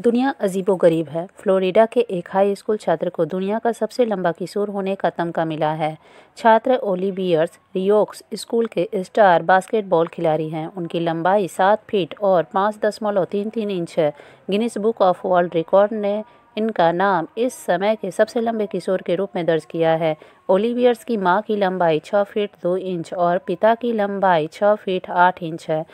दुनिया अजीबो गरीब है फ्लोरिडा के एक हाई स्कूल छात्र को दुनिया का सबसे लंबा किशोर होने का तमका मिला है छात्र ओलिबियर्स रियोक्स स्कूल के स्टार बास्केटबॉल खिलाड़ी हैं उनकी लंबाई सात फीट और पाँच दशमलव तीन तीन इंच है Guinness book of world record ने इनका नाम इस समय के सबसे लंबे किशोर के रूप में दर्ज किया है ओलिवियर्स की माँ की लंबाई छः फीट दो इंच और पिता की लंबाई छः फीट आठ इंच है